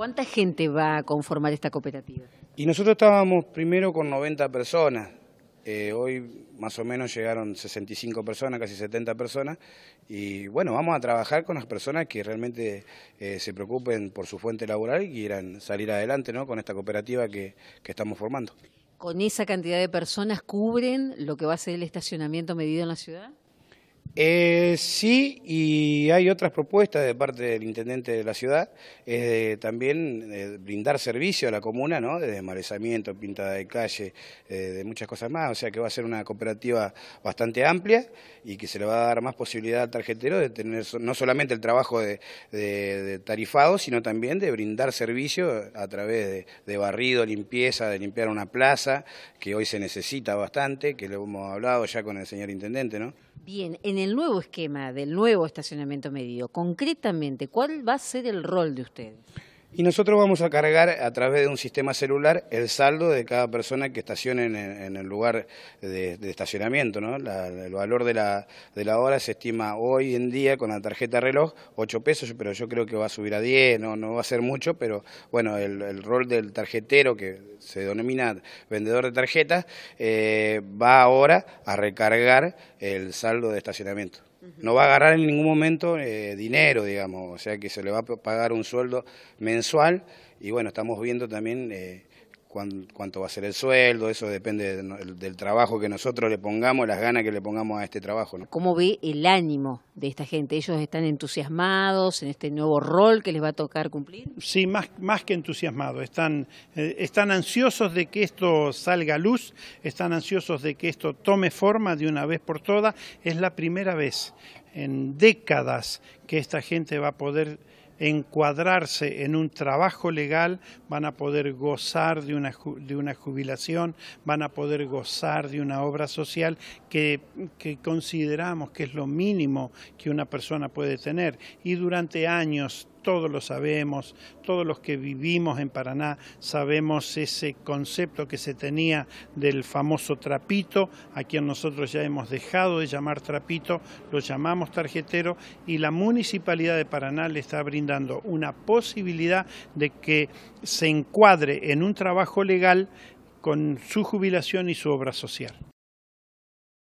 ¿Cuánta gente va a conformar esta cooperativa? Y nosotros estábamos primero con 90 personas. Eh, hoy más o menos llegaron 65 personas, casi 70 personas, y bueno, vamos a trabajar con las personas que realmente eh, se preocupen por su fuente laboral y quieran salir adelante ¿no? con esta cooperativa que estamos formando. ¿Con esa cantidad de personas cubren lo que va a ser el estacionamiento medido en la ciudad? Eh, sí, y hay otras propuestas de parte del intendente de la ciudad, es también eh, brindar servicio a la comuna, ¿no? Desde desmalezamiento, pintada de calle, eh, de muchas cosas más, o sea que va a ser una cooperativa bastante amplia y que se le va a dar más posibilidad al tarjetero de tener no solamente el trabajo de, de tarifado, sino también de brindar servicio a través de, barrido, limpieza, de limpiar una plaza, que hoy se necesita bastante, que lo hemos hablado ya con el señor intendente, ¿no? Bien, en el nuevo esquema del nuevo estacionamiento medido, concretamente, ¿cuál va a ser el rol de ustedes? Y nosotros vamos a cargar a través de un sistema celular el saldo de cada persona que estacione en, el lugar de, estacionamiento. ¿no? el valor de la, de la, hora se estima hoy en día con la tarjeta reloj 8 pesos, pero yo creo que va a subir a 10, no, no va a ser mucho, pero bueno, el, rol del tarjetero que se denomina vendedor de tarjetas eh, va ahora a recargar el saldo de estacionamiento. No va a agarrar en ningún momento eh, dinero, digamos, o sea que se le va a pagar un sueldo mensual mensual y bueno, estamos viendo también eh, cuánto va a ser el sueldo, eso depende del, trabajo que nosotros le pongamos, las ganas que le pongamos a este trabajo. ¿Cómo ve el ánimo de esta gente? ¿Ellos están entusiasmados en este nuevo rol que les va a tocar cumplir? Sí, más, que entusiasmados, están, eh, están ansiosos de que esto salga a luz, están ansiosos de que esto tome forma de una vez por todas, es la primera vez en décadas que esta gente va a poder encuadrarse en un trabajo legal, van a poder gozar de una, de una jubilación, van a poder gozar de una obra social que, que consideramos que es lo mínimo que una persona puede tener. Y durante años todos lo sabemos, todos los que vivimos en Paraná sabemos ese concepto que se tenía del famoso trapito, a quien nosotros ya hemos dejado de llamar trapito, lo llamamos tarjetero y la Municipalidad de Paraná le está brindando una posibilidad de que se encuadre en un trabajo legal con su jubilación y su obra social.